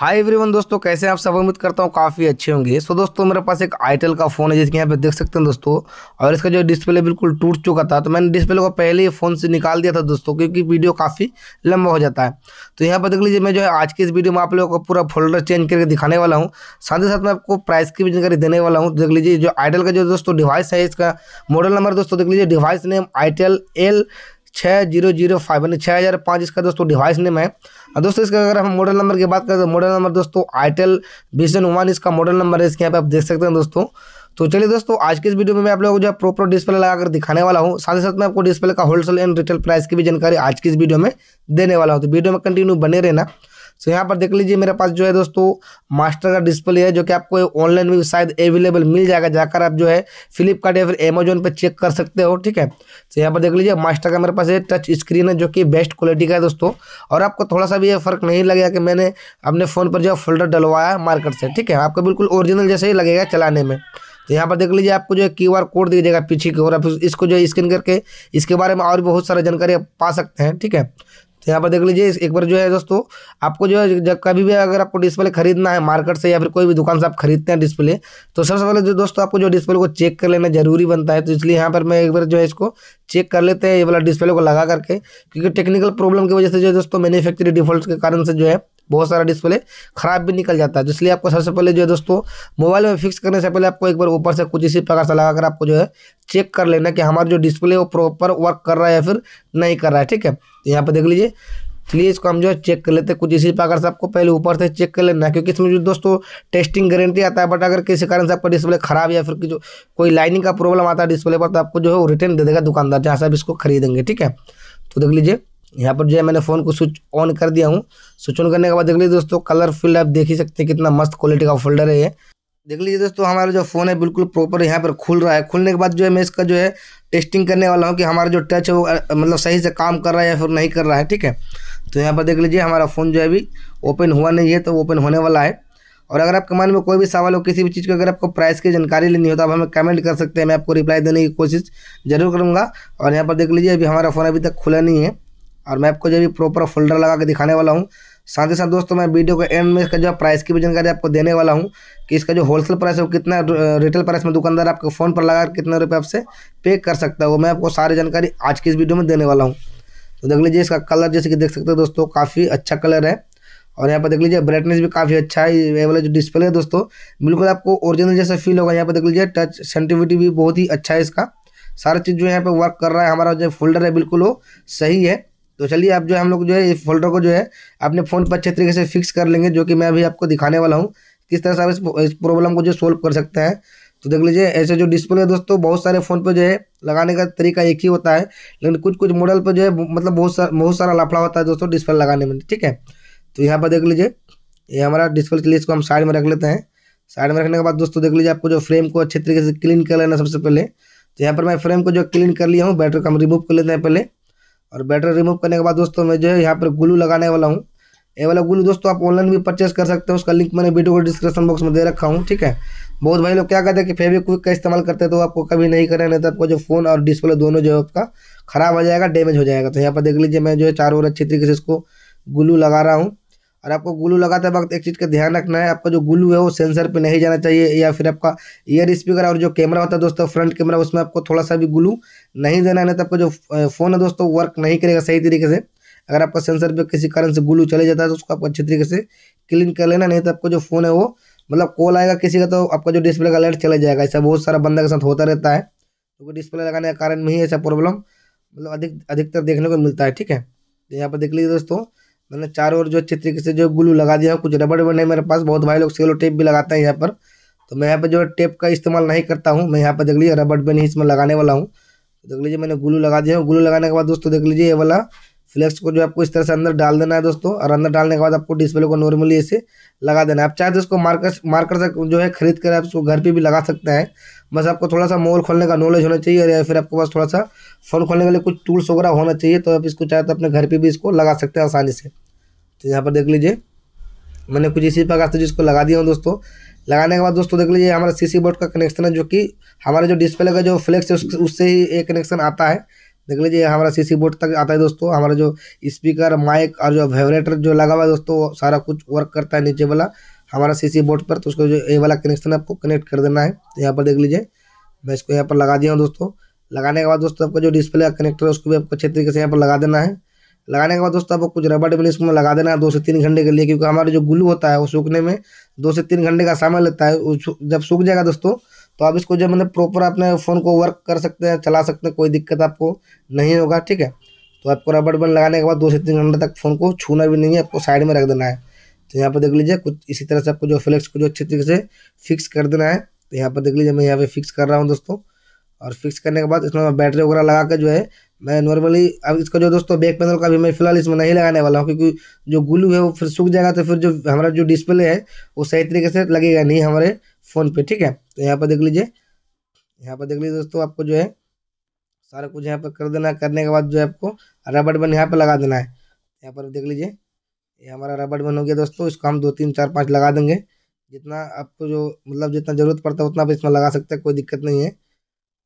hi everyone दोस्तों कैसे आप सब उम्मीद करता हूँ काफ़ी अच्छे होंगे सो so, दोस्तों मेरे पास एक आईटेल का फ़ोन है जिसके यहाँ पे देख सकते हैं दोस्तों और इसका जो डिस्प्ले बिल्कुल टूट चुका था तो मैंने डिस्प्ले को पहले ही फ़ोन से निकाल दिया था दोस्तों क्योंकि वीडियो काफ़ी लंबा हो जाता है तो यहाँ पर देख लीजिए मैं जो है आज की इस वीडियो में आप लोगों को पूरा फोल्डर चेंज करके दिखाने वाला हूँ साथ ही साथ मैं आपको प्राइस की भी जानकारी देने वाला हूँ देख लीजिए जो आईटेल का जो दोस्तों डिवाइस है इसका मॉडल नंबर दोस्तों देख लीजिए डिवाइस नेम आईटेल एल छः जीरो जीरो फाइव यानी छः हज़ार पाँच इसका दोस्तों डिवाइस नेम है और दोस्तों इसका अगर हम मॉडल नंबर की बात करें तो मॉडल नंबर दोस्तों आईटेल विजन वन इसका मॉडल नंबर है इसके यहाँ पे आप देख सकते हैं दोस्तों तो चलिए दोस्तों आज के इस वीडियो में मैं आप लोगों को जो प्रॉपर डिस्प्ले लगाकर दिखाने वाला हूँ साथ ही साथ मैं आपको डिस्प्ले का होलसेल एंड रिटेल प्राइस की भी जानकारी आज की इस वीडियो में देने वाला हूँ तो वीडियो में कंटिन्यू बने रहना सो यहाँ पर देख लीजिए मेरे पास जो है दोस्तों मास्टर का डिस्प्ले है जो कि आपको ऑनलाइन भी शायद अवेलेबल मिल जाएगा जाकर आप जो है फ्लिपकार्ट या फिर अमेजोन पर चेक कर सकते हो ठीक है तो यहाँ पर देख लीजिए मास्टर का मेरे पास ये टच स्क्रीन है जो कि बेस्ट क्वालिटी का है दोस्तों और आपको थोड़ा सा भी ये फर्क नहीं लगेगा कि मैंने अपने फ़ोन पर जो है फोल्डर डलवाया मार्केट से ठीक है आपको बिल्कुल ओरिजिनल जैसे ही लगेगा चलाने में तो यहाँ पर देख लीजिए आपको जो है क्यू आर कोड दिख जाएगा पीछे की ओर आप इसको जो है स्कैन करके इसके बारे में और भी बहुत सारा जानकारी पा सकते हैं ठीक है तो यहाँ पर देख लीजिए एक बार जो है दोस्तों आपको जो है जब कभी भी अगर आपको डिस्प्ले खरीदना है मार्केट से या फिर कोई भी दुकान से आप खरीदते हैं डिस्प्ले तो सबसे पहले जो दोस्तों आपको जो डिस्प्ले को चेक कर लेना जरूरी बनता है तो इसलिए यहाँ पर मैं एक बार जो है इसको चेक कर लेते हैं ये वाला डिस्प्ले को लगा करके क्योंकि टेक्निकल प्रॉब्लम की वजह से जो है दोस्तों मैन्युफैक्चरिंग डिफॉल्ट के कारण से जो है बहुत सारा डिस्प्ले ख़राब भी निकल जाता है तो इसलिए आपको सबसे पहले जो है दोस्तों मोबाइल में फिक्स करने से पहले आपको एक बार ऊपर से कुछ इसी प्रकार से लगाकर आपको जो है चेक कर लेना कि हमारा जो डिस्प्ले वो प्रॉपर वर्क कर रहा है या फिर नहीं कर रहा है ठीक है तो यहाँ पर देख लीजिए चलिए इसको हम जो है चेक कर लेते हैं कुछ इसी प्रकार से आपको पहले ऊपर से चेक कर लेना क्योंकि इसमें जो दोस्तों टेस्टिंग गारंटी आता है बट अगर किसी कारण से आपका डिस्प्ले खराब या फिर जो कोई लाइनिंग का प्रॉब्लम आता है डिस्प्ले पर तो आपको जो है रिटर्न दे देगा दुकानदार जहाँ से आप इसको खरीदेंगे ठीक है तो देख लीजिए यहाँ पर जो है मैंने फ़ोन को स्विच ऑन कर दिया हूँ स्विच ऑन करने के बाद देख लीजिए दोस्तों कलर फील्ड आप देख ही सकते हैं कितना मस्त क्वालिटी का फोल्डर है ये देख लीजिए दोस्तों हमारा जो फ़ोन है बिल्कुल प्रॉपर यहाँ पर खुल रहा है खुलने के बाद जो है मैं इसका जो है टेस्टिंग करने वाला हूँ कि हमारा जो टच है वो मतलब सही से काम कर रहा है या फिर नहीं कर रहा है ठीक है तो यहाँ पर देख लीजिए हमारा फ़ोन जो है अभी ओपन हुआ नहीं है तो ओपन होने वाला है और अगर आपके मन में कोई भी सवाल हो किसी भी चीज़ का अगर आपको प्राइस की जानकारी लेनी हो तो आप हमें कमेंट कर सकते हैं मैं आपको रिप्लाई देने की कोशिश जरूर करूँगा और यहाँ पर देख लीजिए अभी हमारा फ़ोन अभी तक खुला नहीं है और मैं आपको जो भी प्रॉपर फोल्डर लगा के दिखाने वाला हूँ साथ ही साथ दोस्तों मैं वीडियो के एंड में इसका जो प्राइस की भी जानकारी आपको देने वाला हूँ कि इसका जो होलसेल प्राइस है वो कितना रिटेल प्राइस में दुकानदार आपके फ़ोन पर लगा कितने रुपये आपसे पे कर सकता है वो मैं आपको सारी जानकारी आज की इस वीडियो में देने वाला हूँ तो देख लीजिए इसका कलर जैसे कि देख सकते हो दोस्तों काफ़ी अच्छा कलर है और यहाँ पर देख लीजिए ब्राइटनेस भी काफ़ी अच्छा है ये वाला जो डिस्प्ले है दोस्तों बिल्कुल आपको ओरिजिनल जैसा फील होगा यहाँ पर देख लीजिए टच सेंटिविटी भी बहुत ही अच्छा है इसका सारा चीज़ जो यहाँ पर वर्क कर रहा है हमारा जो फोल्डर है बिल्कुल वो सही है तो चलिए आप जो है हम लोग जो है इस फोल्डर को जो है अपने फ़ोन पर अच्छे तरीके से फिक्स कर लेंगे जो कि मैं अभी आपको दिखाने वाला हूँ किस तरह से आप इस प्रॉब्लम को जो सोल्व कर सकते हैं तो देख लीजिए ऐसे जो डिस्प्ले है दोस्तों बहुत सारे फ़ोन पर जो है लगाने का तरीका एक ही होता है लेकिन कुछ कुछ मॉडल पर जो है मतलब बहुत सारा बहुत सारा लफड़ा होता है दोस्तों डिस्प्ले लगाने में ठीक है तो यहाँ पर देख लीजिए ये हमारा डिस्प्ले चलिए इसको हम साइड में रख लेते हैं साइड में रखने के बाद दोस्तों देख लीजिए आपको जो फ्रेम को अच्छे तरीके से क्लीन कर लेना सबसे पहले तो यहाँ पर मैं फ्रेम को जो क्लीन कर लिया हूँ बैटरी को हम रिमूव कर लेते हैं पहले और बैटरी रिमूव करने के बाद दोस्तों मैं जो है यहाँ पर ग्लू लगाने वाला हूँ ये वाला ग्लू दोस्तों आप ऑनलाइन भी परचेस कर सकते हो उसका लिंक मैंने वीडियो को डिस्क्रिप्शन बॉक्स में दे रखा हूँ ठीक है बहुत भाई लोग क्या कहते हैं कि फेविक क्विक का इस्तेमाल करते तो आपको कभी नहीं करें नहीं तो आपका जो फ़ोन और डिस्प्ले दोनों जो है आपका खराब हो जाएगा डैमेज हो जाएगा तो यहाँ पर देख लीजिए मैं जो है चारों ओर अच्छी तरीके से इसको ग्लू लगा रहा हूँ और आपको ग्लू लगाते वक्त एक चीज़ का ध्यान रखना है आपका जो ग्लू है वो सेंसर पे नहीं जाना चाहिए या फिर आपका ईयर स्पीकर और जो कैमरा होता है दोस्तों फ्रंट कैमरा उसमें आपको थोड़ा सा भी ग्लू नहीं देना है नहीं तो आपका जो फ़ोन है दोस्तों वर्क नहीं करेगा सही तरीके से अगर आपका सेंसर पर किसी कारण से ग्लू चले जाता है तो उसको आपको अच्छे तरीके से क्लीन कर लेना नहीं तो आपका जो फ़ोन है वो मतलब कॉल आएगा किसी का तो आपका जो डिस्प्ले का लाइट चले जाएगा ऐसा बहुत सारा बंदा के साथ होता रहता है क्योंकि तो डिस्प्ले लगाने के कारण में ही ऐसा प्रॉब्लम मतलब अधिक अधिकतर देखने को मिलता है ठीक है तो यहाँ पर देख लीजिए दोस्तों मैंने चारों ओर जो अच्छे तरीके से जो ग्लू लगा दिया कुछ रबड़ बने मेरे पास बहुत भाई लोग सेलो टेप भी लगाते हैं यहाँ पर तो मैं यहाँ पर जो टेप का इस्तेमाल नहीं करता हूँ मैं यहाँ पर देख लीजिए रबड़ बैंड ही इसमें लगाने वाला हूँ देख लीजिए मैंने ग्लू लगा दिया हूँ ग्लू लगाने के बाद दोस्तों देख लीजिए ये वाला फ्लेक्स को जो आपको इस तरह से अंदर डाल देना है दोस्तों और अंदर डालने के बाद आपको डिस्प्ले को नॉर्मली ऐसे लगा देना है आप चाहे तो इसको मार्कर मार्कर से जो है खरीद कर आप इसको घर पे भी लगा सकते हैं बस आपको थोड़ा सा मोल खोलने का नॉलेज होना चाहिए और या फिर आपके पास थोड़ा सा फ़ोन खोलने के लिए कुछ टूल्स वगैरह होना चाहिए तो आप इसको चाहे तो अपने घर पर भी इसको लगा सकते हैं आसानी से तो यहाँ पर देख लीजिए मैंने कुछ इसी प्रकार से जिसको लगा दिया हूँ दोस्तों लगाने के बाद दोस्तों देख लीजिए हमारा सी बोर्ड का कनेक्शन है जो कि हमारे जो डिस्प्ले का जो फ्लेक्स है उससे ही एक कनेक्शन आता है देख लीजिए हमारा सीसी बोर्ड तक आता है दोस्तों हमारा जो स्पीकर माइक और जो वाइब्रेटर जो लगा हुआ है दोस्तों सारा कुछ वर्क करता है नीचे वाला हमारा सीसी बोर्ड पर तो उसको जो ए वाला कनेक्शन आपको कनेक्ट कर देना है तो यहाँ पर देख लीजिए मैं इसको यहाँ पर लगा दिया हूँ दोस्तों लगाने के बाद दोस्तों आपका जो डिस्प्ले का कनेक्टर है उसको भी आपको अच्छे तरीके से यहाँ पर लगा देना है लगाने के बाद दोस्तों आपको कुछ रबर भी इसमें लगा देना है दो से तीन घंटे के लिए क्योंकि हमारा जो ग्लू होता है वो सूखने में दो से तीन घंटे का समय लेता है जब सूख जाएगा दोस्तों तो आप इसको जो मतलब प्रॉपर अपने फ़ोन को वर्क कर सकते हैं चला सकते हैं कोई दिक्कत आपको नहीं होगा ठीक है तो आपको रबड़ बन लगाने के बाद दो से तीन घंटे तक फ़ोन को छूना भी नहीं है आपको साइड में रख देना है तो यहाँ पर देख लीजिए कुछ इसी तरह से आपको जो फ्लेक्स को जो अच्छे तरीके से फिक्स कर देना है तो यहाँ पर देख लीजिए मैं यहाँ पर फिक्स कर रहा हूँ दोस्तों और फिक्स करने के बाद इसमें बैटरी वगैरह लगा कर जो है मैं नॉर्मली अब इसका जो दोस्तों बैक पैनल का भी मैं फिलहाल इसमें नहीं लगाने वाला हूँ क्योंकि जो ग्लू है वो फिर सूख जाएगा तो फिर जो हमारा जो डिस्प्ले है वो सही तरीके से लगेगा नहीं हमारे फ़ोन पे ठीक है तो यहाँ पर देख लीजिए यहाँ पर देख लीजिए दोस्तों आपको जो है सारा कुछ यहाँ पर कर देना है करने के बाद जो है आपको रबड़ बन यहाँ पर लगा देना है यहाँ पर देख लीजिए ये हमारा रबड़ बन हो गया दोस्तों इसको हम दो तीन चार पाँच लगा देंगे जितना आपको जो मतलब जितना ज़रूरत पड़ता है उतना आप इसमें लगा सकते हैं कोई दिक्कत नहीं है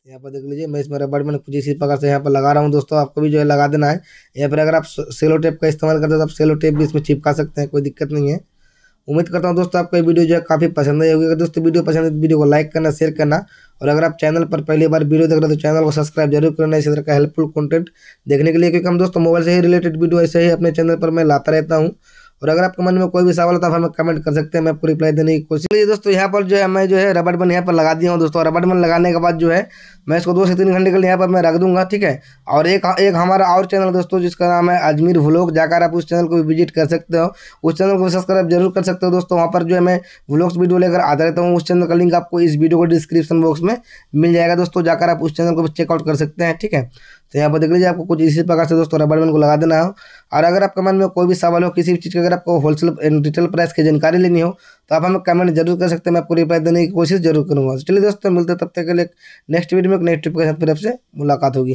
यहाँ पर देख लीजिए मैं इसमें रबड़ बन कुछ इसी प्रकार से यहाँ पर लगा रहा हूँ दोस्तों आपको भी जो है लगा देना है या फिर अगर आप सेलो टेप का इस्तेमाल करते हो तो आप सेलो टेप भी इसमें चिपका सकते हैं कोई दिक्कत नहीं है उम्मीद करता हूँ दोस्तों आपको ये वीडियो जो है काफ़ी पसंद आई होगी अगर दोस्तों वीडियो पसंद है तो वीडियो को लाइक करना शेयर करना और अगर आप चैनल पर पहली बार वीडियो देख रहे हो तो चैनल को सब्सक्राइब जरूर करना इसी तरह का हेल्पफुल कंटेंट देखने के लिए क्योंकि हम दोस्तों मोबाइल से ही रिलेटेड वीडियो ऐसे ही अपने चैनल पर मैं लाता रहता हूँ और अगर आपके मन में कोई भी सवाल होता है हमें कमेंट कर सकते हैं मैं आपको रिप्लाई देने की कोशिश करिए दोस्तों यहाँ पर जो है मैं जो है रबड़ बन यहाँ पर लगा दिया हूँ दोस्तों रबड़ बन लगाने के बाद जो है मैं इसको दो से तीन घंटे के लिए यहाँ पर मैं रख दूंगा ठीक है और एक एक हमारा और चैनल दोस्तों जिसका नाम है अजमीर व्लॉग जाकर आप उस चैनल को भी विजिट कर सकते हो उस चैनल को सब्सक्राइब जरूर कर सकते हो दोस्तों वहाँ पर जो है मैं व्लॉग्स वीडियो लेकर आता रहता हूँ उस चैनल का लिंक आपको इस वीडियो को डिस्क्रिप्शन बॉक्स में मिल जाएगा दोस्तों जाकर आप उस चैनल को चेकआउट कर सकते हैं ठीक है तो यहाँ पर देख लीजिए आपको कुछ इसी प्रकार से दोस्तों रबर बैंड को लगा देना हो और अगर आपके मन में कोई भी सवाल हो किसी भी चीज़ की अगर आपको होलसेल एंड रिटेल प्राइस की जानकारी लेनी हो तो आप हमें कमेंट जरूर कर सकते हैं मैं आपको रिप्लाई देने की कोशिश जरूर करूँगा चलिए दोस्तों मिलते तब तक के लिए नेक्स्ट वीडियो में एक नेक्स्ट ट्रिप के साथ फिर आपसे मुलाकात होगी